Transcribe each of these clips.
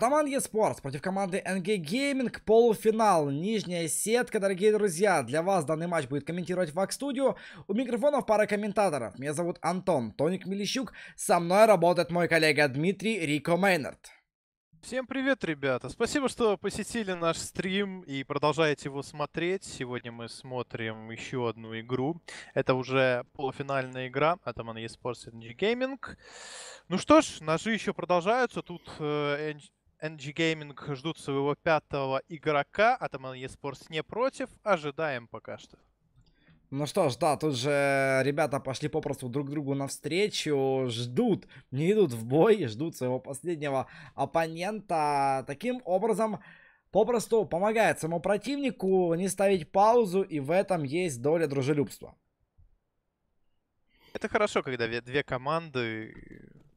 Атаман Еспортс против команды NG Gaming. Полуфинал. Нижняя сетка, дорогие друзья. Для вас данный матч будет комментировать Вак Studio. У микрофонов пара комментаторов. Меня зовут Антон Тоник Милищук, Со мной работает мой коллега Дмитрий Рико Мейнард. Всем привет, ребята! Спасибо, что посетили наш стрим и продолжаете его смотреть. Сегодня мы смотрим еще одну игру. Это уже полуфинальная игра Ataman eSports NG Gaming. Ну что ж, ножи еще продолжаются. Тут э, NG Gaming ждут своего пятого игрока, Атаман eSports не против, ожидаем пока что. Ну что ж, да, тут же ребята пошли попросту друг другу навстречу, ждут, не идут в бой, ждут своего последнего оппонента. Таким образом, попросту помогает своему противнику не ставить паузу, и в этом есть доля дружелюбства. Это хорошо, когда две команды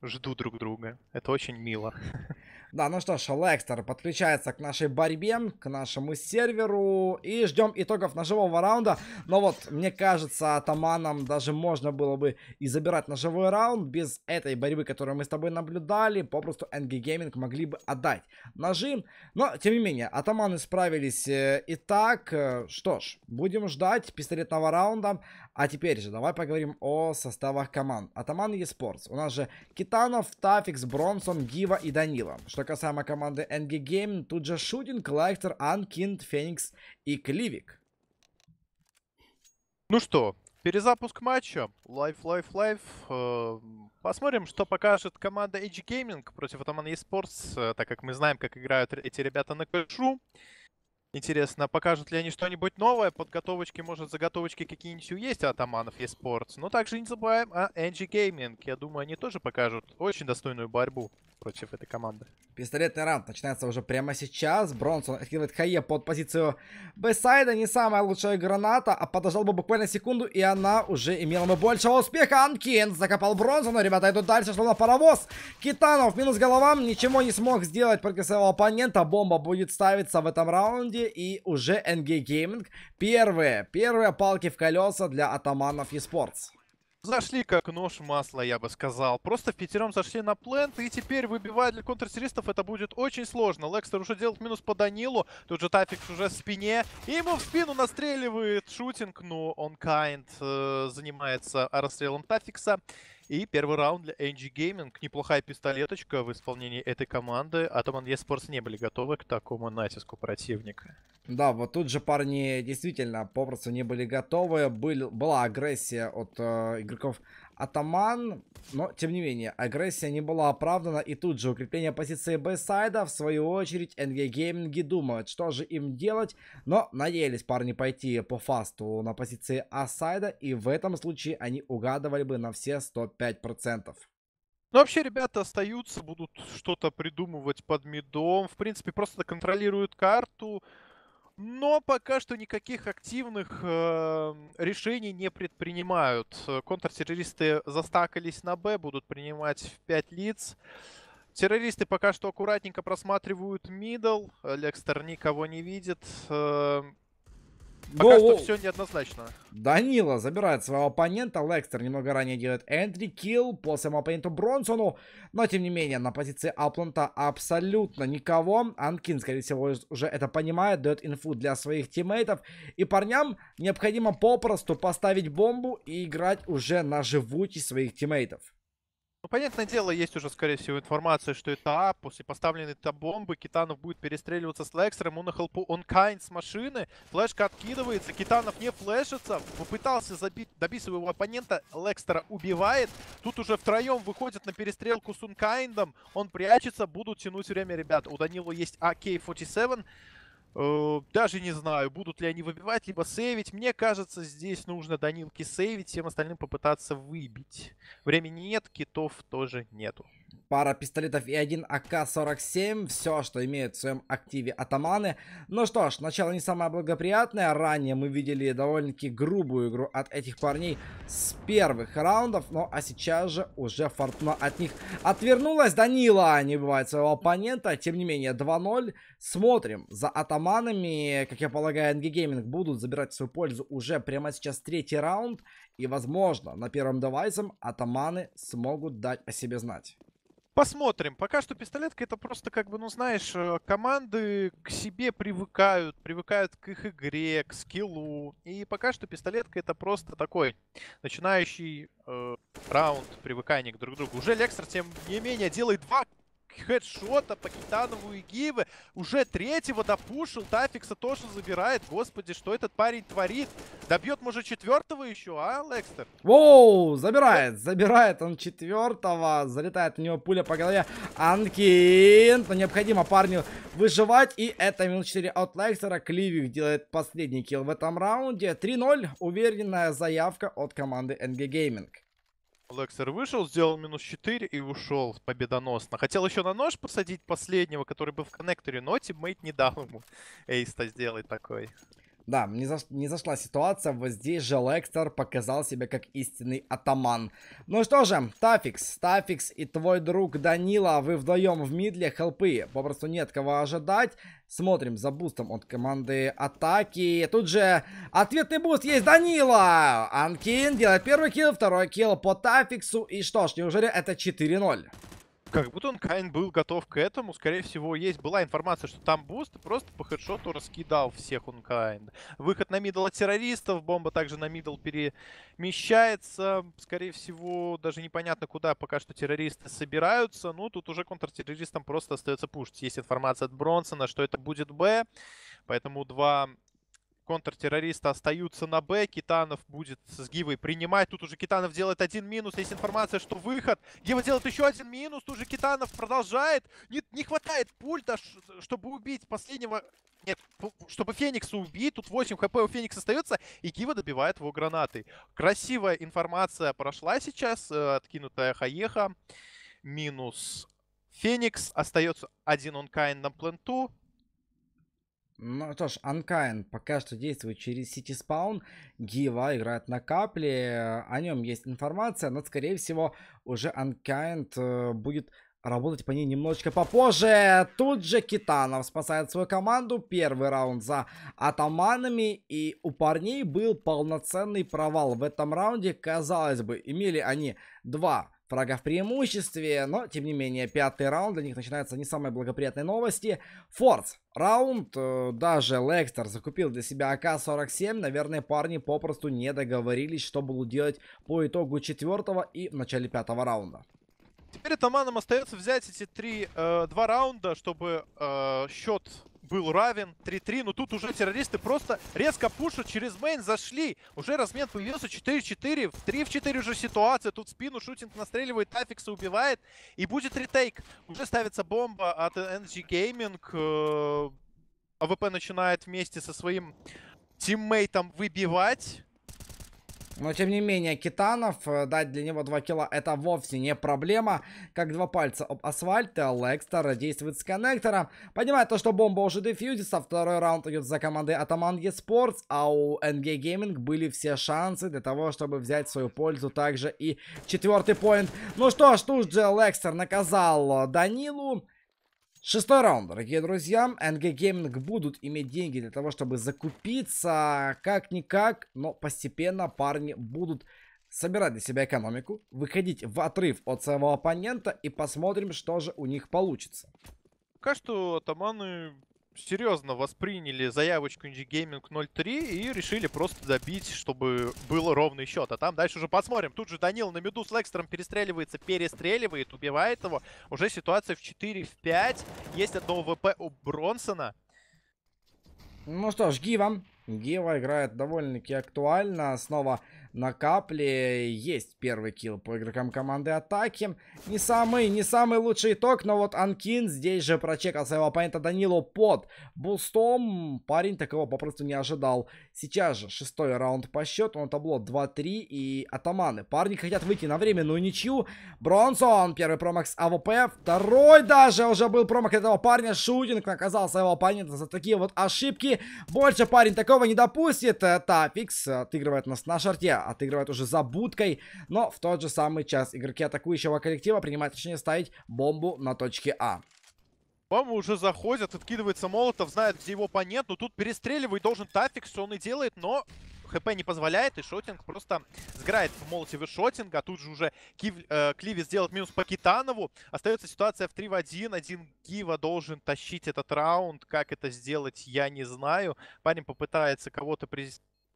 ждут друг друга. Это очень мило. Да, ну что ж, Лекстер подключается к нашей борьбе, к нашему серверу. И ждем итогов ножевого раунда. Но вот, мне кажется, Атаманам даже можно было бы и забирать ножевой раунд. Без этой борьбы, которую мы с тобой наблюдали, попросту NG Gaming могли бы отдать ножи. Но, тем не менее, атаманы справились э, и так. Э, что ж, будем ждать пистолетного раунда. А теперь же давай поговорим о составах команд. Атаман eSports. У нас же Китанов, Тафикс, Бронсон, Гива и Данила. Что что касаемо команды NG Game, тут же Шудинг, Лайхтер, Анкинд, Феникс и Кливик. Ну что, перезапуск матча. Лайф, лайф, лайф. Посмотрим, что покажет команда Edge Gaming против Атаман Esports, э, так как мы знаем, как играют эти ребята на кэшу. Интересно, а покажут ли они что-нибудь новое? Подготовочки, может, заготовочки какие-нибудь есть от Атаманов eSports. Но ну, также не забываем о NG Gaming. Я думаю, они тоже покажут очень достойную борьбу против этой команды. Пистолетный раунд начинается уже прямо сейчас. Бронсон откидывает Хае под позицию Бэссайда. Не самая лучшая граната, а подождал бы буквально секунду, и она уже имела бы больше успеха. Анкин закопал Бронсона. Ребята идут дальше, словно паровоз. Китанов минус головам. Ничего не смог сделать против своего оппонента. Бомба будет ставиться в этом раунде и уже NG Gaming. Первые, первые палки в колеса для атаманов eSports. Зашли как нож масла, я бы сказал. Просто в пятером зашли на плент, и теперь выбивать для контрсеристов это будет очень сложно. Лекстер уже делает минус по Данилу, тут же Тафикс уже в спине, и ему в спину настреливает шутинг, но ну, он Кайнд э, занимается расстрелом Тафикса. И первый раунд для NG Gaming. Неплохая пистолеточка в исполнении этой команды. А Атоман Esports не были готовы к такому натиску противника. Да, вот тут же парни действительно попросту не были готовы. Был, была агрессия от э, игроков Атаман, но тем не менее, агрессия не была оправдана и тут же укрепление позиции Б-сайда, в свою очередь, NG Gaming думают, что же им делать, но надеялись парни пойти по фасту на позиции А-сайда и в этом случае они угадывали бы на все 105%. Ну, вообще, ребята остаются, будут что-то придумывать под медом. В принципе, просто контролируют карту. Но пока что никаких активных э, решений не предпринимают. Контртеррористы застакались на Б, будут принимать в 5 лиц. Террористы пока что аккуратненько просматривают мидл. Лекстер никого не видит. Э, Пока Гоу. что все неоднозначно. Данила забирает своего оппонента. Лекстер немного ранее делает энтри килл по своему оппоненту Бронсону. Но, тем не менее, на позиции Апланта абсолютно никого. Анкин, скорее всего, уже это понимает. Дает инфу для своих тиммейтов. И парням необходимо попросту поставить бомбу и играть уже на живучесть своих тиммейтов понятное дело, есть уже, скорее всего, информация, что это А. После поставленной это бомбы Китанов будет перестреливаться с Лексером. Он на хелпу онкайн с машины. Флешка откидывается. Китанов не флешится. Попытался забить, добить своего оппонента. Лекстера убивает. Тут уже втроем выходит на перестрелку с Ункайндом. Он прячется. Будут тянуть время, ребят. У Данила есть АК-47. Э, даже не знаю, будут ли они выбивать, либо сейвить. Мне кажется, здесь нужно Данилке сейвить, всем остальным попытаться выбить. Времени нет, китов тоже нету пара пистолетов и один АК-47, все, что имеют в своем активе атаманы. Ну что ж, начало не самое благоприятное, ранее мы видели довольно-таки грубую игру от этих парней с первых раундов, ну а сейчас же уже Фортуна от них отвернулась, Данила не бывает своего оппонента, тем не менее 2-0, смотрим за атаманами, как я полагаю, NG Gaming будут забирать свою пользу уже прямо сейчас третий раунд, и возможно на первом девайсом атаманы смогут дать о себе знать. Посмотрим. Пока что пистолетка это просто как бы, ну знаешь, э, команды к себе привыкают, привыкают к их игре, к скиллу. И пока что пистолетка это просто такой начинающий э, раунд привыкания к друг другу. Уже Лекстер, тем не менее, делает два хедшота по Китанову и Гиве. Уже третьего допушил. Тафикса тоже забирает. Господи, что этот парень творит? Добьет, может, четвертого еще, а, Лекстер? Воу, забирает, забирает он четвертого. Залетает на него пуля по голове. Анкин, но необходимо парню выживать. И это минус 4 от Лекстера. Кливик делает последний килл в этом раунде. 3-0. Уверенная заявка от команды NG Gaming. Лексер вышел, сделал минус 4 и ушел победоносно. Хотел еще на нож посадить последнего, который был в коннекторе, но тиммейт не дал ему эйста сделать такой. Да, не, заш... не зашла ситуация, вот здесь же Лектор показал себя как истинный атаман. Ну что же, Тафикс, Тафикс и твой друг Данила, вы вдвоем в мидле, хелпы, попросту нет кого ожидать. Смотрим за бустом от команды атаки. Тут же ответный буст есть Данила! Анкин делает первый килл, второй килл по Тафиксу. И что ж, неужели это 4-0? Как будто он, Кайн, был готов к этому. Скорее всего, есть была информация, что там буст. Просто по хедшоту раскидал всех он, Кайн. Выход на мидл от террористов. Бомба также на мидл перемещается. Скорее всего, даже непонятно, куда пока что террористы собираются. Ну, тут уже контртеррористам просто остается пушить. Есть информация от Бронсона, что это будет Б. Поэтому два Контртеррористы остаются на Б. Китанов будет с Гивой принимать. Тут уже Китанов делает один минус. Есть информация, что выход. Гива делает еще один минус. Тут же Китанов продолжает. Не, не хватает пульта, чтобы убить последнего... Нет, ну, чтобы Феникса убить. Тут 8 хп у Феникса остается. И Гива добивает его гранаты. Красивая информация прошла сейчас. Э, откинутая Хаеха. Минус Феникс. Остается один онкайн на пленту. Ну что ж, Анкайн пока что действует через City Spawn. Гива играет на капле. О нем есть информация, но, скорее всего, уже Анкайн э, будет работать по ней немножечко попозже. Тут же Китанов спасает свою команду. Первый раунд за атаманами. И у парней был полноценный провал в этом раунде. Казалось бы, имели они два врага в преимуществе. Но, тем не менее, пятый раунд для них начинается не самые благоприятные новости. Форс. Раунд. Э, даже Лекстер закупил для себя АК-47. Наверное, парни попросту не договорились, что будут делать по итогу четвертого и в начале пятого раунда. Теперь Атаманам остается взять эти три, э, два раунда, чтобы э, счет был равен 3-3, но тут уже террористы просто резко пушат, через мейн зашли. Уже размен появился 4-4, в 3-4 уже ситуация, тут спину шутинг настреливает, Афикса убивает, и будет ретейк. Уже ставится бомба от NG Gaming, э, АВП начинает вместе со своим тиммейтом выбивать. Но, тем не менее, Китанов, э, дать для него 2 кило это вовсе не проблема. Как два пальца об асфальт, Лекстер действует с коннектора. Понимает то, что бомба уже дефьюзится. Второй раунд идет за командой Атаман Esports, а у NG Gaming были все шансы для того, чтобы взять свою пользу также и четвертый поинт. Ну что ж, тут же Лекстер наказал Данилу. Шестой раунд, дорогие друзья. NG Gaming будут иметь деньги для того, чтобы закупиться как-никак, но постепенно парни будут собирать для себя экономику, выходить в отрыв от своего оппонента и посмотрим, что же у них получится. Пока что атаманы серьезно восприняли заявочку Indie Gaming 0-3 и решили просто забить, чтобы был ровный счет. А там дальше уже посмотрим. Тут же Данил на меду с Лекстером перестреливается, перестреливает, убивает его. Уже ситуация в 4 в 5. Есть одно ВП у Бронсона. Ну что ж, Гива. Гива играет довольно-таки актуально. Снова на капле. Есть первый килл по игрокам команды атаки. Не самый, не самый лучший итог, но вот Анкин здесь же прочекал своего оппонента Данилу под бустом. Парень такого попросту не ожидал. Сейчас же шестой раунд по счету, на табло 2-3 и атаманы. Парни хотят выйти на временную ничью. Бронсон, первый промакс АВП, второй даже уже был промах этого парня. Шутинг наказал своего оппонента за такие вот ошибки. Больше парень такого не допустит. Э, Тапикс э, отыгрывает нас на шарте отыгрывает уже за будкой, но в тот же самый час игроки атакующего коллектива принимают решение ставить бомбу на точке А. Бомбы уже заходят, откидывается Молотов, знает, где его оппонент, но тут перестреливает должен Тафик, что он и делает, но ХП не позволяет, и Шотинг просто сграет в молотиве Шотинга. Тут же уже Кив, э, Кливис делает минус по Китанову. Остается ситуация в 3 в 1. Один Гива должен тащить этот раунд. Как это сделать, я не знаю. Парень попытается кого-то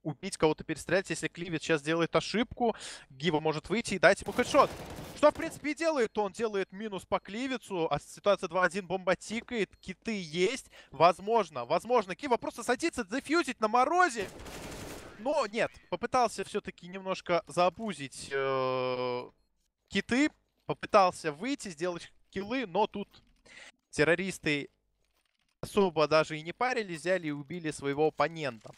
убить, кого-то перестрелять. Если Кливит сейчас делает ошибку, Гива может выйти и дать ему хедшот. Что, в принципе, и делает он. Делает минус по Кливицу. А ситуация 2-1, бомба тикает. Киты есть. Возможно, возможно. Гива просто садится дефьюзить на морозе. Но нет, попытался все-таки немножко забузить э, киты. Попытался выйти, сделать киллы, но тут террористы особо даже и не парили, взяли и убили своего оппонента.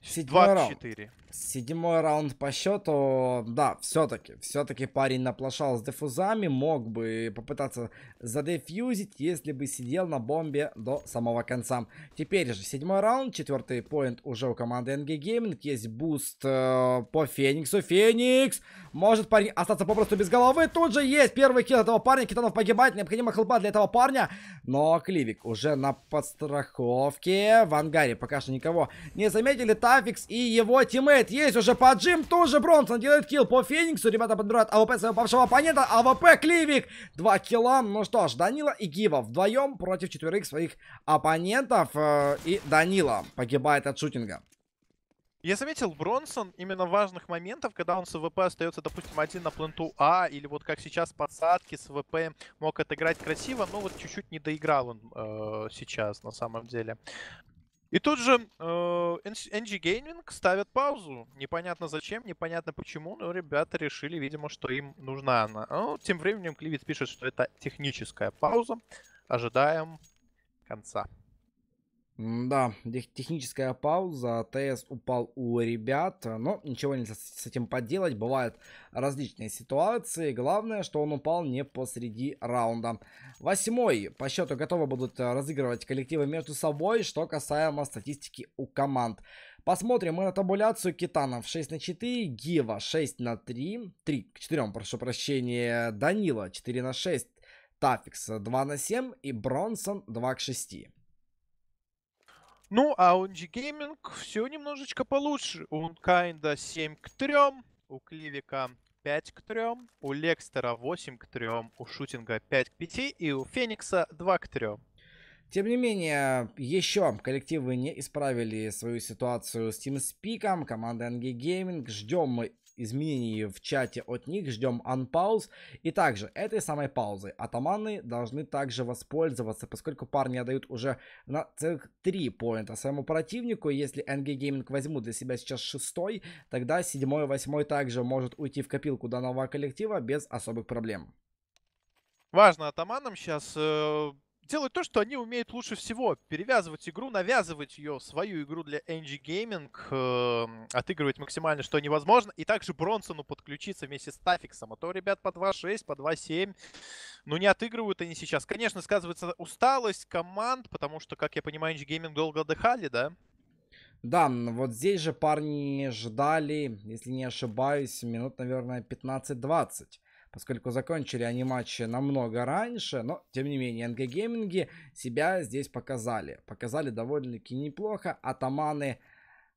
Седьмой 24. Раунд. Седьмой раунд по счету. Да, все-таки. Все-таки парень наплашал с дефузами. Мог бы попытаться задефьюзить, если бы сидел на бомбе до самого конца. Теперь же седьмой раунд. Четвертый поинт уже у команды NG Gaming. Есть буст э, по Фениксу. Феникс! Может парень остаться попросту без головы. Тут же есть первый килл этого парня. Китанов погибает. Необходима хлопа для этого парня. Но Кливик уже на подстраховке. В ангаре пока что никого не заметили. Там Афикс и его тиммейт. Есть уже по Джим, тоже Бронсон делает килл по Фениксу. Ребята подбирают АВП своего бывшего оппонента. АВП Кливик. Два килла. Ну что ж, Данила и Гива вдвоем против четверых своих оппонентов. Э, и Данила погибает от шутинга. Я заметил, Бронсон именно важных моментов, когда он с ВП остается, допустим, один на пленту А, или вот как сейчас посадки с ВП мог отыграть красиво, но вот чуть-чуть не доиграл он э, сейчас на самом деле. И тут же э, NG Gaming ставят паузу. Непонятно зачем, непонятно почему, но ребята решили, видимо, что им нужна она. Ну, тем временем Кливит пишет, что это техническая пауза. Ожидаем конца. Да, техническая пауза, ТС упал у ребят, э, но ничего нельзя с этим поделать, бывают различные ситуации, главное, что он упал не посреди раунда. Восьмой, по счету готовы будут э, разыгрывать коллективы между собой, что касаемо статистики у команд. Посмотрим мы на табуляцию Китанов 6 на 4, Гива 6 на 3, 3 к 4, прошу прощения, Данила 4 на 6, Тафикс 2 на 7 и Бронсон 2 к 6. Ну, а Unji Gaming все немножечко получше. У Unkind 7 к 3, у Кливика 5 к 3, у Лекстера 8 к 3, у Шутинга 5 к 5 и у Феникса 2 к 3. Тем не менее, еще коллективы не исправили свою ситуацию с TeamSpeak. Команда NG Gaming. Ждем мы изменений в чате от них ждем анпауз И также этой самой паузы атаманы должны также воспользоваться, поскольку парни отдают уже на целых 3 поинта своему противнику. Если NG Gaming возьмут для себя сейчас шестой, тогда седьмой и восьмой также может уйти в копилку данного коллектива без особых проблем. Важно атаманам сейчас э, делают то, что они умеют лучше всего. Перевязывать игру, навязывать ее, свою игру для NG Gaming, э, отыгрывать максимально, что невозможно. И также Бронсону подключиться вместе с Тафиксом. А то, ребят, по 2.6, по 2.7, ну не отыгрывают они сейчас. Конечно, сказывается усталость команд, потому что, как я понимаю, NG Gaming долго отдыхали, да? Да, вот здесь же парни ждали, если не ошибаюсь, минут, наверное, 15-20 поскольку закончили они матчи намного раньше, но, тем не менее, NG Гейминги себя здесь показали. Показали довольно-таки неплохо, атаманы...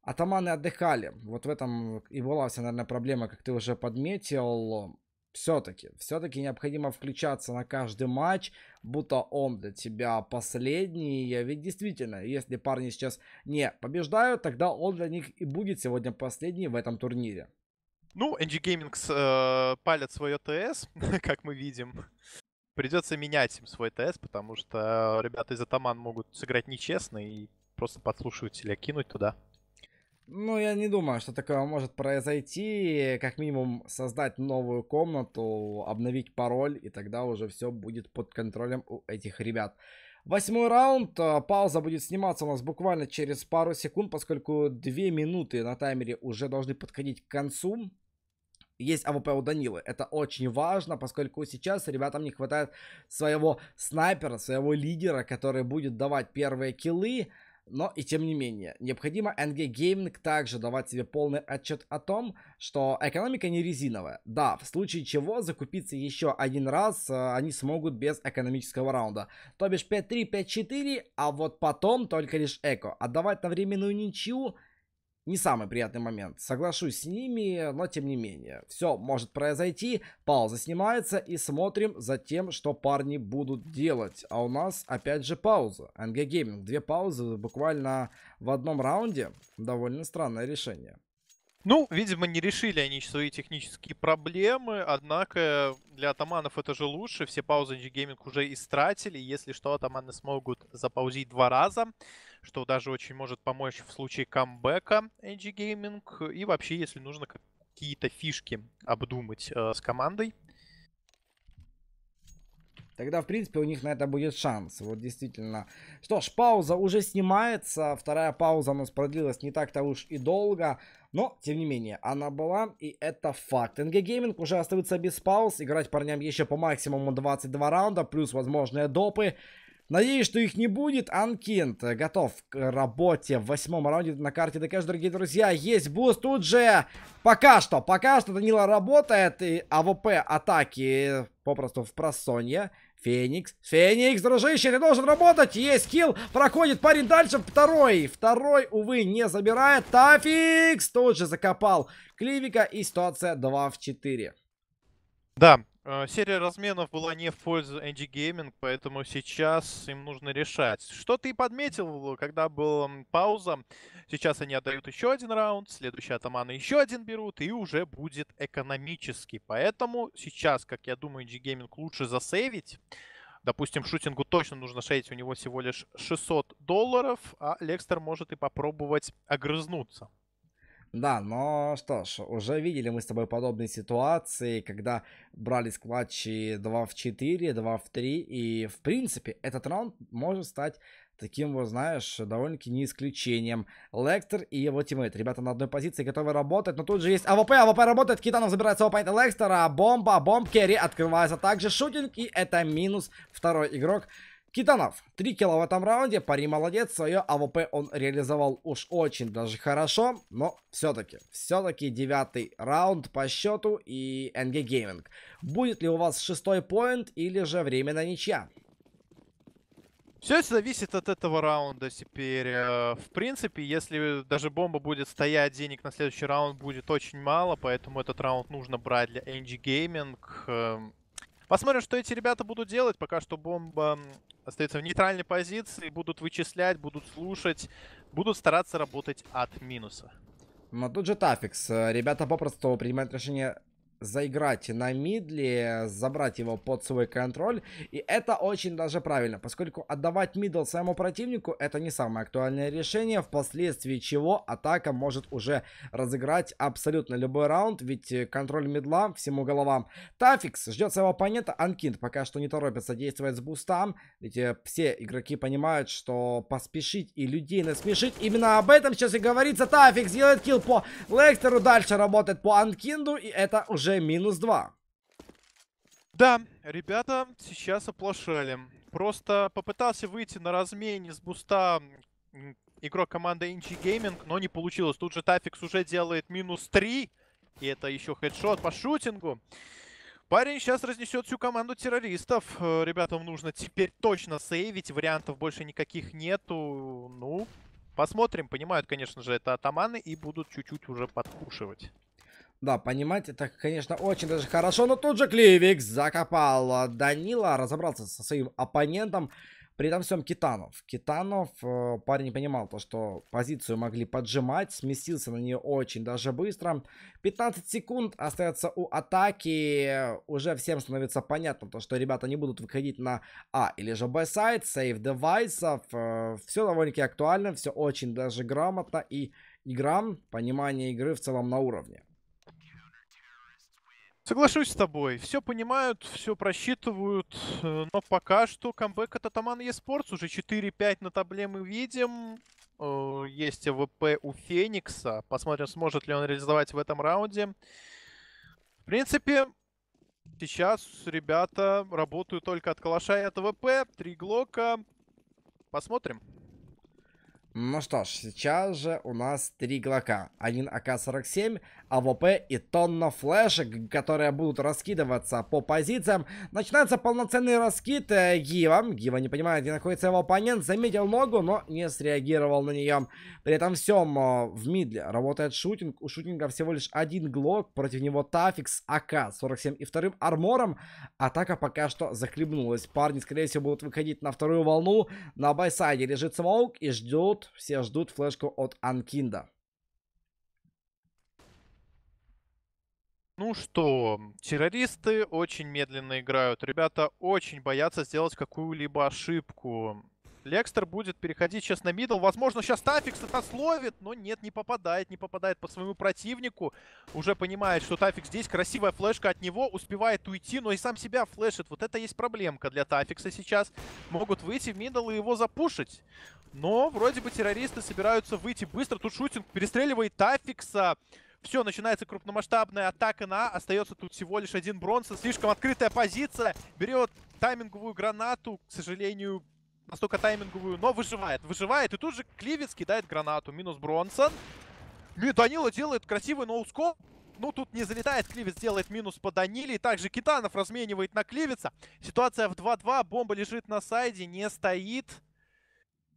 Атаманы отдыхали. Вот в этом и была вся, наверное, проблема, как ты уже подметил все-таки, все-таки необходимо включаться на каждый матч, будто он для тебя последний. Ведь действительно, если парни сейчас не побеждают, тогда он для них и будет сегодня последний в этом турнире. Ну, NG Gaming э, палят свое ТС, как мы видим. Придется менять им свой ТС, потому что э, ребята из Атаман могут сыграть нечестно и просто подслушивателя кинуть туда. Ну, я не думаю, что такое может произойти. Как минимум, создать новую комнату, обновить пароль, и тогда уже все будет под контролем у этих ребят. Восьмой раунд. А, пауза будет сниматься у нас буквально через пару секунд, поскольку две минуты на таймере уже должны подходить к концу. Есть АВП у Данилы. Это очень важно, поскольку сейчас ребятам не хватает своего снайпера, своего лидера, который будет давать первые киллы. Но и тем не менее, необходимо NG Gaming также давать себе полный отчет о том, что экономика не резиновая. Да, в случае чего закупиться еще один раз э, они смогут без экономического раунда. То бишь 5-3, 5-4, а вот потом только лишь эко. Отдавать а на временную ничью – не самый приятный момент. Соглашусь с ними, но тем не менее. Все может произойти, пауза снимается и смотрим за тем, что парни будут делать. А у нас опять же пауза. NG Gaming, две паузы буквально в одном раунде. Довольно странное решение. Ну, видимо, не решили они свои технические проблемы, однако для атаманов это же лучше. Все паузы NG gaming уже истратили, если что, атаманы смогут запаузить два раза что даже очень может помочь в случае камбэка NG Gaming. И вообще, если нужно какие-то фишки обдумать э, с командой. Тогда, в принципе, у них на это будет шанс. Вот действительно. Что ж, пауза уже снимается. Вторая пауза у нас продлилась не так-то уж и долго. Но, тем не менее, она была, и это факт. NG Gaming уже остается без пауз. Играть парням еще по максимуму 22 раунда, плюс возможные допы. Надеюсь, что их не будет. Анкинт э, готов к работе в восьмом раунде на карте ДК, дорогие друзья. Есть буст тут же. Пока что, пока что Данила работает. И АВП атаки попросту в просонье. Феникс, Феникс, дружище, ты должен работать, есть килл, проходит парень дальше, второй, второй, увы, не забирает, Тафикс тут же закопал Кливика и ситуация 2 в 4. Да, Э, серия разменов была не в пользу NG Gaming, поэтому сейчас им нужно решать. Что ты подметил, когда была пауза? Сейчас они отдают еще один раунд, следующие атаманы еще один берут, и уже будет экономически. Поэтому сейчас, как я думаю, NG Gaming лучше засейвить. Допустим, шутингу точно нужно шейдить, у него всего лишь 600 долларов, а Лекстер может и попробовать огрызнуться. Да, но что ж, уже видели мы с тобой подобные ситуации, когда брали клатчи 2 в 4, 2 в 3, и в принципе этот раунд может стать таким, вот знаешь, довольно-таки не исключением. Лектор и его тиммейт. Ребята на одной позиции готовы работать, но тут же есть АВП, АВП работает, Китанов забирает своего оппонента Лектора, бомба, бомб, керри открывается также шутинг, и это минус второй игрок. Китанов. 3 килла в этом раунде. Пари молодец. Свое АВП он реализовал уж очень даже хорошо. Но все-таки. Все-таки девятый раунд по счету и NG Gaming. Будет ли у вас шестой поинт или же временная ничья? Все зависит от этого раунда теперь. Э, в принципе, если даже бомба будет стоять, денег на следующий раунд будет очень мало, поэтому этот раунд нужно брать для NG Gaming. Посмотрим, что эти ребята будут делать. Пока что бомба остается в нейтральной позиции. Будут вычислять, будут слушать, будут стараться работать от минуса. Ну, тут же Тафикс. Э, ребята попросту принимают решение заиграть на мидле, забрать его под свой контроль. И это очень даже правильно, поскольку отдавать мидл своему противнику это не самое актуальное решение, впоследствии чего атака может уже разыграть абсолютно любой раунд, ведь э, контроль мидла всему головам. Тафикс ждет своего оппонента, Анкинд пока что не торопится действовать с бустом, ведь э, все игроки понимают, что поспешить и людей насмешить, именно об этом сейчас и говорится. Тафикс делает килл по Лектору, дальше работает по Анкинду, и это уже уже минус 2. Да, ребята сейчас оплошали. Просто попытался выйти на размене с буста игрок команды NG Gaming, но не получилось. Тут же Тафикс уже делает минус 3. И это еще хедшот по шутингу. Парень сейчас разнесет всю команду террористов. Э, ребятам нужно теперь точно сейвить. Вариантов больше никаких нету. Ну, посмотрим. Понимают, конечно же, это атаманы и будут чуть-чуть уже подкушивать. Да, понимать это, конечно, очень даже хорошо, но тут же Клевик закопал. А, Данила разобрался со своим оппонентом. При этом всем Китанов. Китанов, э, парень понимал то, что позицию могли поджимать, сместился на нее очень даже быстро. 15 секунд остается у атаки, уже всем становится понятно то, что ребята не будут выходить на А или же Б сайт, сейв девайсов, э, все довольно-таки актуально, все очень даже грамотно и игра, понимание игры в целом на уровне. Соглашусь с тобой. Все понимают, все просчитывают, э, но пока что камбэк от Атамана Еспортс. Уже 4-5 на табле мы видим. Э, есть АВП у Феникса. Посмотрим, сможет ли он реализовать в этом раунде. В принципе, сейчас ребята работают только от калаша и от АВП. Три глока. Посмотрим. Ну что ж, сейчас же у нас три Глока. Один АК-47, АВП и тонна флешек, которые будут раскидываться по позициям. Начинается полноценный раскид э, Гива. Гива не понимает, где находится его оппонент. Заметил ногу, но не среагировал на нее. При этом всем э, в мидле работает шутинг. У шутинга всего лишь один Глок. Против него Тафикс, АК-47 и вторым армором. Атака пока что захлебнулась. Парни, скорее всего, будут выходить на вторую волну. На байсайде лежит Смоук и ждет ждут, все ждут флешку от Анкинда. Ну что, террористы очень медленно играют. Ребята очень боятся сделать какую-либо ошибку. Лекстер будет переходить сейчас на мидл. Возможно, сейчас Тафикс это словит, но нет, не попадает. Не попадает по своему противнику. Уже понимает, что Тафикс здесь. Красивая флешка от него. Успевает уйти, но и сам себя флешит. Вот это есть проблемка для Тафикса сейчас. Могут выйти в мидл и его запушить. Но вроде бы террористы собираются выйти быстро. Тут шутинг перестреливает Тафикса. Все, начинается крупномасштабная атака на А. Остается тут всего лишь один бронза. Слишком открытая позиция. Берет тайминговую гранату. К сожалению, настолько тайминговую, но выживает, выживает. И тут же Кливец кидает гранату, минус Бронсон. И Данила делает красивый ноускоп. Ну, тут не залетает, Кливец делает минус по Даниле. И также Китанов разменивает на Кливица. Ситуация в 2-2, бомба лежит на сайде, не стоит.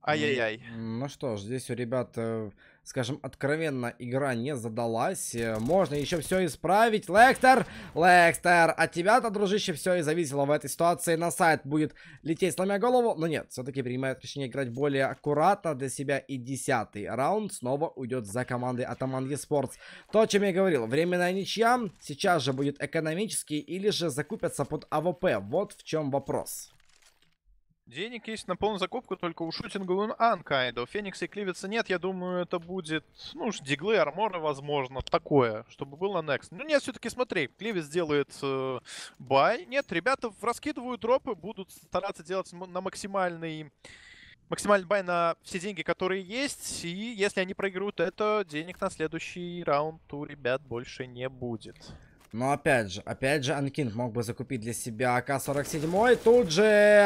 Ай-яй-яй. Ну что ж, здесь у ребят, э, скажем, откровенно игра не задалась. Э, можно еще все исправить. Лектор! Лектор! От тебя-то, дружище, все и зависело в этой ситуации. На сайт будет лететь, сломя голову. Но нет, все-таки принимает решение играть более аккуратно для себя. И десятый раунд снова уйдет за командой Атаман Еспортс. То, о чем я говорил. Временная ничья сейчас же будет экономический или же закупятся под АВП. Вот в чем вопрос. Денег есть на полную закупку, только у Шутинга шутинговую у Феникса и Кливица нет, я думаю, это будет, ну, диглы, арморы, возможно, такое, чтобы было next. Ну, нет, все-таки смотри, Кливис делает э, бай. Нет, ребята раскидывают дропы, будут стараться делать на максимальный... Максимальный бай на все деньги, которые есть, и если они проиграют это, денег на следующий раунд у ребят больше не будет. Но опять же, опять же, Анкин мог бы закупить для себя АК-47. Тут же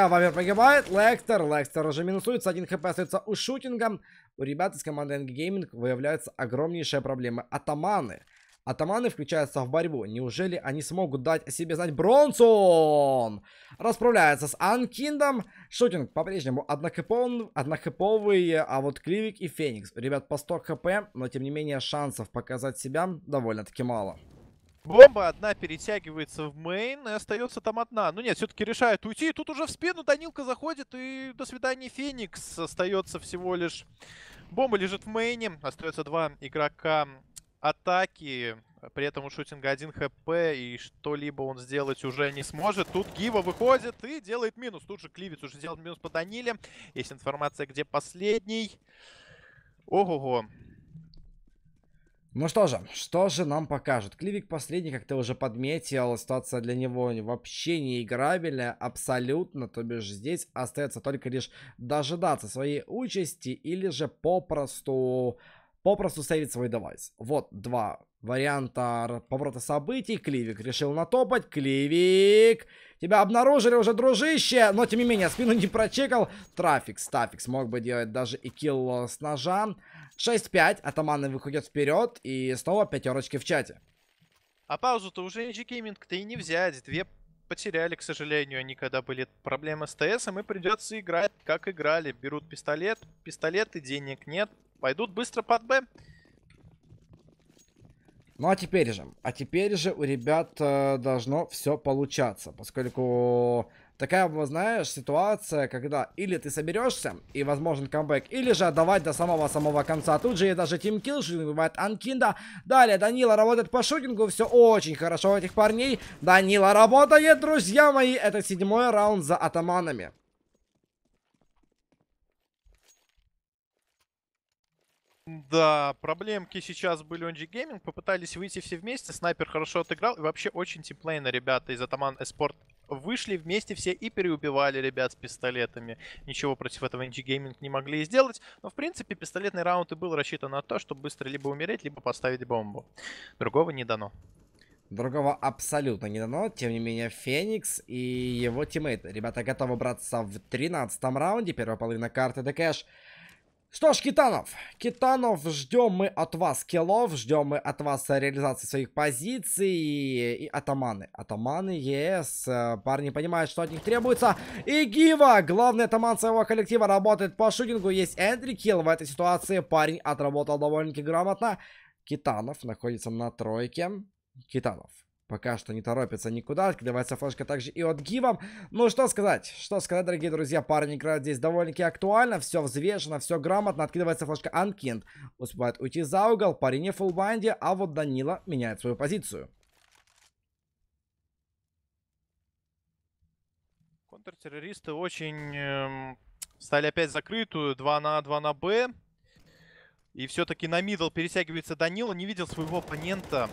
Вампир погибает. Лектор. Лектор уже минусуется. Один хп остается у шутинга. У ребят из команды NG Gaming выявляются огромнейшие проблемы. Атаманы. Атаманы включаются в борьбу. Неужели они смогут дать о себе знать Бронсон? Расправляется с Анкиндом. Шутинг по-прежнему однокэповый, а вот Кливик и Феникс. Ребят, по 100 хп, но тем не менее шансов показать себя довольно-таки мало. Бомба одна перетягивается в мейн и остается там одна. Ну нет, все-таки решает уйти. И тут уже в спину Данилка заходит и до свидания Феникс. Остается всего лишь... Бомба лежит в мейне. Остается два игрока атаки. При этом у шутинга один хп, и что-либо он сделать уже не сможет. Тут Гива выходит и делает минус. Тут же Кливец уже сделал минус по Даниле. Есть информация, где последний. Ого-го. Ну что же, что же нам покажут? Кливик последний, как ты уже подметил, ситуация для него вообще неиграбельная абсолютно, то бишь здесь остается только лишь дожидаться своей участи или же попросту попросту сейвит свой девайс. Вот два варианта поворота событий. Кливик решил натопать. Кливик! Тебя обнаружили уже, дружище! Но, тем не менее, спину не прочекал. Трафик, стафик смог бы делать даже и килл э, с ножа. 6-5. Атаманы выходят вперед. И снова пятерочки в чате. А паузу-то уже NG Gaming-то и не взять. Две потеряли, к сожалению, они когда были проблемы с ТСом, и придется играть, как играли. Берут пистолет, пистолет и денег нет, Пойдут быстро под Б. Ну а теперь же, а теперь же у ребят э, должно все получаться, поскольку такая, знаешь, ситуация, когда или ты соберешься и возможен камбэк, или же отдавать до самого-самого конца. Тут же и даже Тим Килшин выбивает Анкинда. Далее Данила работает по шутингу, все очень хорошо у этих парней. Данила работает, друзья мои, это седьмой раунд за атаманами. Да, проблемки сейчас были у NG Gaming. Попытались выйти все вместе. Снайпер хорошо отыграл. И вообще очень тимплейно ребята из Атаман Эспорт вышли вместе все и переубивали ребят с пистолетами. Ничего против этого NG Gaming не могли сделать. Но, в принципе, пистолетный раунд и был рассчитан на то, чтобы быстро либо умереть, либо поставить бомбу. Другого не дано. Другого абсолютно не дано. Тем не менее, Феникс и его тиммейт. Ребята готовы браться в 13 раунде. Первая половина карты The Cash. Что ж, Китанов, Китанов, ждем мы от вас киллов, ждем мы от вас э, реализации своих позиций и атаманы. Атаманы, yes, э, парни понимают, что от них требуется. И Гива, главный атаман своего коллектива, работает по шутингу, есть Эндри Килл в этой ситуации, парень отработал довольно-таки грамотно. Китанов находится на тройке. Китанов, Пока что не торопится никуда. Откидывается флешка также и от Гивом. Ну, что сказать? Что сказать, дорогие друзья? Парни играют здесь довольно-таки актуально. Все взвешено, все грамотно. Откидывается флешка Анкинд. Успевает уйти за угол. Парень не в фулбанде, а вот Данила меняет свою позицию. Контртеррористы очень э, стали опять закрытую. 2 на 2 на Б. И все-таки на мидл перетягивается Данила. Не видел своего оппонента.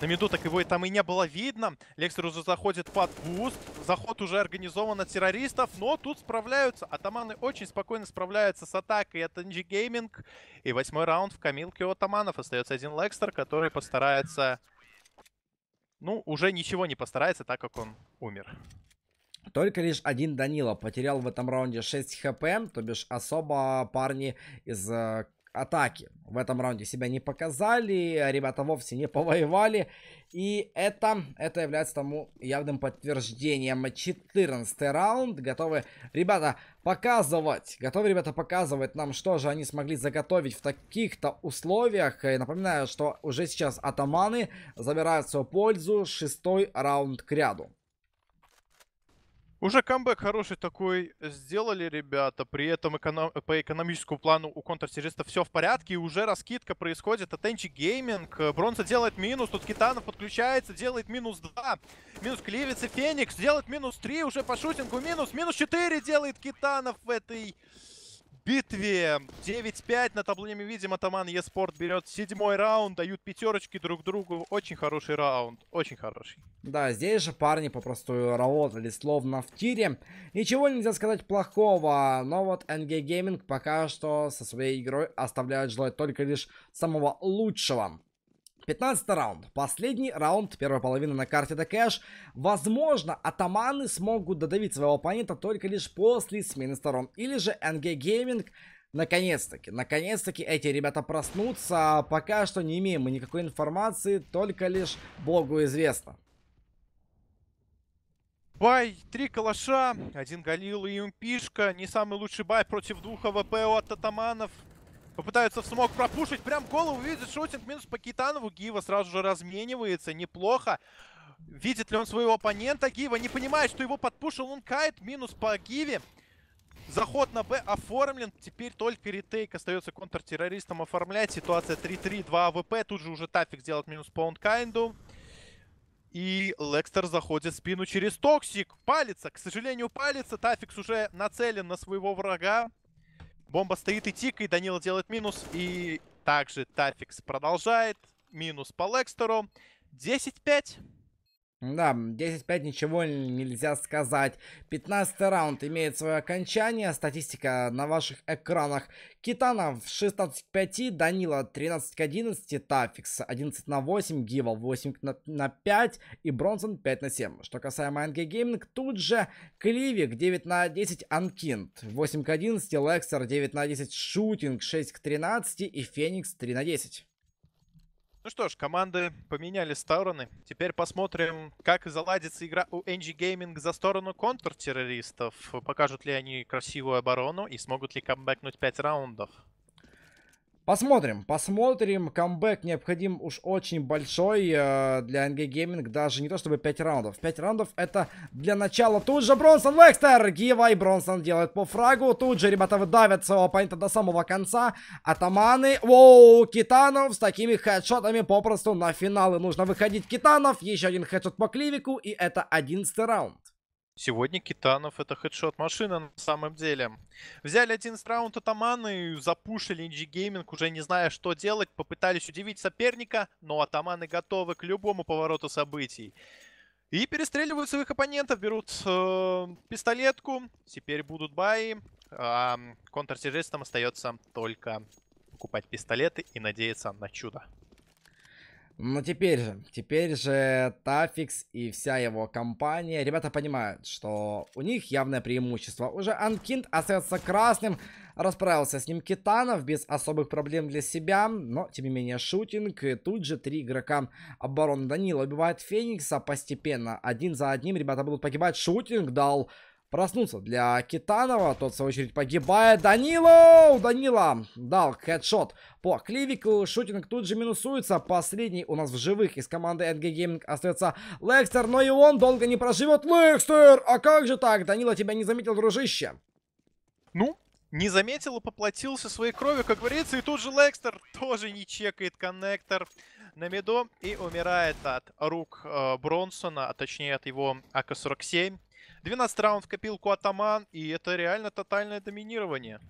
На миду так его и там и не было видно. Лексер уже заходит под буст. Заход уже организован от террористов, но тут справляются. Атаманы очень спокойно справляются с атакой от NG Gaming. И восьмой раунд в камилке у атаманов. Остается один Лекстер, который постарается... Ну, уже ничего не постарается, так как он умер. Только лишь один Данила потерял в этом раунде 6 хп, то бишь особо парни из э, атаки в этом раунде себя не показали, ребята вовсе не повоевали, и это, это является тому явным подтверждением. 14 раунд, готовы ребята показывать, готовы ребята показывать нам, что же они смогли заготовить в таких-то условиях. И напоминаю, что уже сейчас атаманы забирают свою пользу, шестой раунд к ряду. Уже камбэк хороший такой сделали ребята, при этом эконом... по экономическому плану у контртеррориста все в порядке, и уже раскидка происходит от Энчи Гейминг, Бронза делает минус, тут Китанов подключается, делает минус 2, минус Кливец и Феникс, делает минус 3, уже по шутингу минус, минус 4 делает Китанов в этой битве. 9-5 на табло мы видим. Атаман Еспорт берет седьмой раунд. Дают пятерочки друг другу. Очень хороший раунд. Очень хороший. Да, здесь же парни попросту работали словно в тире. Ничего нельзя сказать плохого. Но вот NG Gaming пока что со своей игрой оставляют желать только лишь самого лучшего. 15 раунд. Последний раунд первой половины на карте до кэш. Возможно, атаманы смогут додавить своего оппонента только лишь после смены сторон. Или же NG Gaming Наконец-таки, наконец-таки эти ребята проснутся. А пока что не имеем мы никакой информации, только лишь богу известно. Бай, три калаша, один Галил и Юмпишка. Не самый лучший бай против двух АВП от атаманов. Попытаются в смог пропушить. Прям голову видит шутинг. Минус по Китанову. Гива сразу же разменивается. Неплохо. Видит ли он своего оппонента Гива? Не понимает, что его подпушил он кайт. Минус по Гиве. Заход на Б оформлен. Теперь только ретейк остается контртеррористом оформлять. Ситуация 3-3, 2 АВП. Тут же уже Тафик делает минус по онкайнду. И Лекстер заходит в спину через Токсик. Палится, к сожалению, палится. Тафикс уже нацелен на своего врага. Бомба стоит и тикает, Данила делает минус. И также Тафикс продолжает. Минус по Лекстеру. 10-5. Да, 10-5 ничего нельзя сказать. 15 раунд имеет свое окончание. Статистика на ваших экранах. Китанов 16 к 5, Данила 13 к 11, Тафикс 11 на 8, Гивал 8 на, на 5 и Бронсон 5 на 7. Что касаемо NG Gaming, тут же Кливик 9 на 10, Анкинд 8 к 11, Лексер 9 на 10, Шутинг 6 к 13 и Феникс 3 на 10. Ну что ж, команды поменяли стороны. Теперь посмотрим, как заладится игра у NG Gaming за сторону контртеррористов. Покажут ли они красивую оборону и смогут ли камбэкнуть 5 раундов. Посмотрим, посмотрим. Камбэк необходим уж очень большой э, для NG Gaming. Даже не то чтобы 5 раундов. 5 раундов это для начала. Тут же Бронсон Векстер. Гива и Бронсон делает по фрагу. Тут же ребята выдавят своего оппонента до самого конца. Атаманы. Воу, Китанов с такими хедшотами попросту на финалы нужно выходить. Китанов. Еще один хедшот по кливику. И это 11 раунд. Сегодня Китанов это хедшот машина на самом деле. Взяли 11 раунд атаманы, запушили Инджи gaming уже не зная, что делать, попытались удивить соперника, но атаманы готовы к любому повороту событий. И перестреливают своих оппонентов, берут э, пистолетку, теперь будут баи, а контртеррористам остается только покупать пистолеты и надеяться на чудо. Но ну, теперь же, теперь же Тафикс и вся его компания, ребята понимают, что у них явное преимущество. Уже Анкинд остается красным, расправился с ним Китанов без особых проблем для себя, но тем не менее шутинг. И тут же три игрока обороны Данила убивают Феникса постепенно, один за одним ребята будут погибать. Шутинг дал проснуться. Для Китанова тот, в свою очередь, погибает. Данило! Данила дал хедшот по Кливику. Шутинг тут же минусуется. Последний у нас в живых из команды NG Gaming остается Лекстер, но и он долго не проживет. Лекстер! А как же так? Данила тебя не заметил, дружище. Ну, не заметил и поплатился своей кровью, как говорится. И тут же Лекстер тоже не чекает коннектор на миду и умирает от рук э, Бронсона, а точнее от его АК-47. 12 раунд в копилку Атаман, и это реально тотальное доминирование.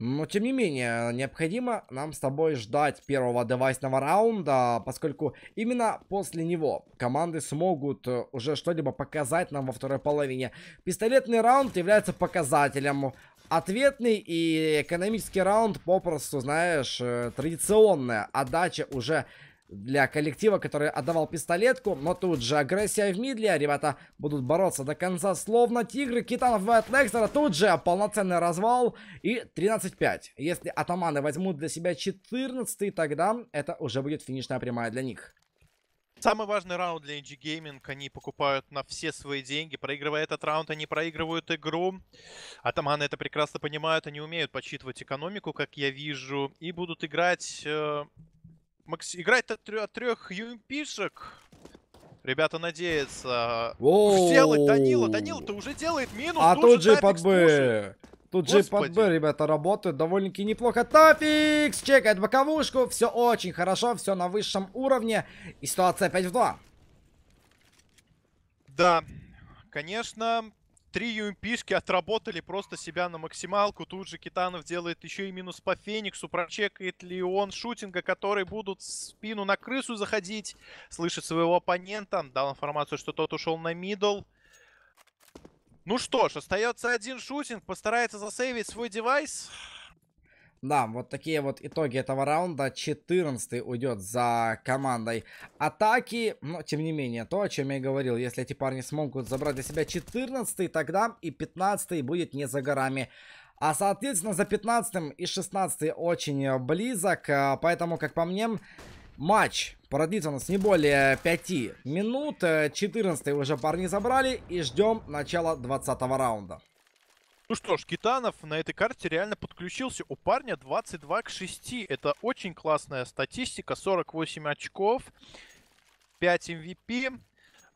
Но, тем не менее, необходимо нам с тобой ждать первого девайсного раунда, поскольку именно после него команды смогут э, уже что-либо показать нам во второй половине. Пистолетный раунд является показателем. Ответный и экономический раунд попросту, знаешь, э, традиционная отдача уже для коллектива, который отдавал пистолетку. Но тут же агрессия в мидле. Ребята будут бороться до конца, словно тигры. Китанов вбивает Лексера. Тут же полноценный развал и 13-5. Если атаманы возьмут для себя 14 тогда это уже будет финишная прямая для них. Самый важный раунд для NG Gaming. Они покупают на все свои деньги. Проигрывая этот раунд, они проигрывают игру. Атаманы это прекрасно понимают. Они умеют подсчитывать экономику, как я вижу. И будут играть э, Макс... играть от трех, от трех юмпишек. Ребята надеются. Сделать Данила. данила ты уже делает минус. А тут, же под Б. Тут же под Б, ребята, работают довольно-таки неплохо. Тафикс чекает боковушку. Все очень хорошо, все на высшем уровне. И ситуация 5 в 2. Да, конечно, Три юмпишки отработали просто себя на максималку. Тут же Китанов делает еще и минус по Фениксу. Прочекает ли он шутинга, который будут в спину на крысу заходить. Слышит своего оппонента. Дал информацию, что тот ушел на мидл. Ну что ж, остается один шутинг. Постарается засейвить свой девайс. Да, вот такие вот итоги этого раунда. 14 уйдет за командой атаки. Но, тем не менее, то, о чем я и говорил. Если эти парни смогут забрать для себя 14 тогда и 15 будет не за горами. А, соответственно, за 15 и 16 очень близок. А, поэтому, как по мне, матч продлится у нас не более 5 минут. 14 уже парни забрали. И ждем начала 20 раунда. Ну что ж, Китанов на этой карте реально подключился. У парня 22 к 6. Это очень классная статистика. 48 очков, 5 MVP. Эм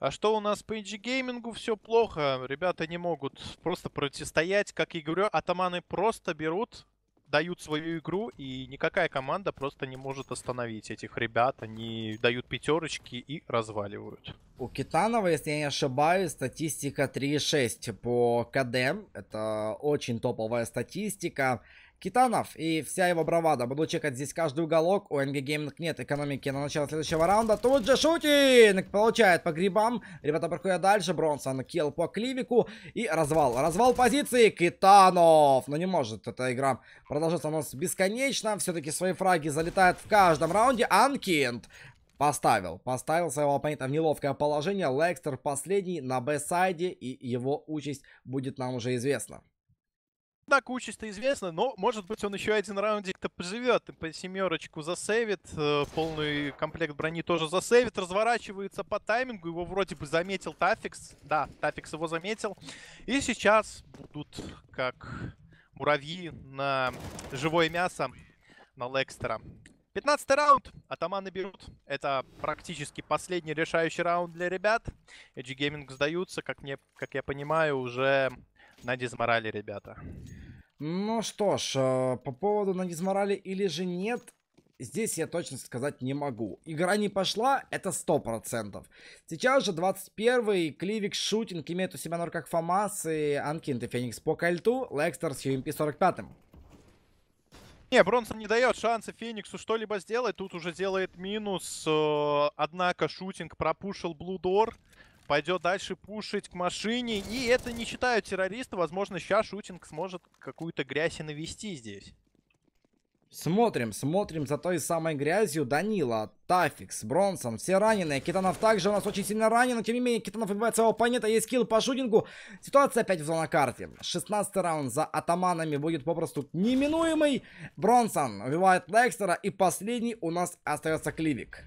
а что у нас по инджи-геймингу? Все плохо. Ребята не могут просто противостоять. Как я говорю, атаманы просто берут дают свою игру, и никакая команда просто не может остановить этих ребят. Они дают пятерочки и разваливают. У Китанова, если я не ошибаюсь, статистика 3.6 по КД. Это очень топовая статистика. Китанов и вся его бравада. Буду чекать здесь каждый уголок. У NG Gaming нет экономики на начало следующего раунда. Тут же шутинг получает по грибам. Ребята проходят дальше. Бронсон килл по кливику и развал. Развал позиции Китанов. Но не может эта игра продолжаться у нас бесконечно. Все-таки свои фраги залетают в каждом раунде. Анкинд Поставил. Поставил своего оппонента в неловкое положение. Лекстер последний на Б-сайде, и его участь будет нам уже известна. Да, Кучис-то известно, но, может быть, он еще один раундик-то поживет. И по семерочку засейвит, э, полный комплект брони тоже засейвит, разворачивается по таймингу, его вроде бы заметил Тафикс. Да, Тафикс его заметил. И сейчас будут, как муравьи, на живое мясо на Лекстера. 15 раунд. Атаманы берут. Это практически последний решающий раунд для ребят. Edge гейминг сдаются, как, мне, как я понимаю, уже на дизморали, ребята. Ну что ж, э, по поводу на дизморали или же нет, здесь я точно сказать не могу. Игра не пошла, это 100%. Сейчас же 21-й, Кливик Шутинг имеет у себя на руках Фомас и Анкинт и Феникс по кольту, Лекстер с UMP 45-м. Эм не, Бронсон не дает шанса Фениксу что-либо сделать. Тут уже делает минус. Э, однако шутинг пропушил Блудор пойдет дальше пушить к машине. И это не считают террористы. Возможно, сейчас шутинг сможет какую-то грязь и навести здесь. Смотрим, смотрим за той самой грязью Данила, Тафикс, Бронсон, все раненые. Китанов также у нас очень сильно ранен, но тем не менее Китанов выбивает своего оппонента, есть скилл по шутингу. Ситуация опять в карте. 16 раунд за атаманами будет попросту неминуемый. Бронсон убивает Лекстера и последний у нас остается Кливик.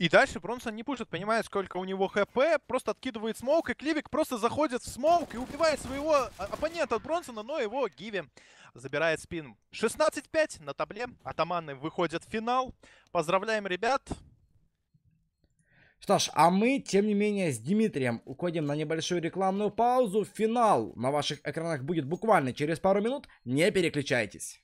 И дальше Бронсон не пушит, понимает, сколько у него хп, просто откидывает смоук, и Кливик просто заходит в смоук и убивает своего а, оппонента от Бронсона, но его Гиви забирает спин. 16-5 на табле, атаманы выходят в финал. Поздравляем ребят, что ж, а мы, тем не менее, с Дмитрием уходим на небольшую рекламную паузу. Финал на ваших экранах будет буквально через пару минут. Не переключайтесь.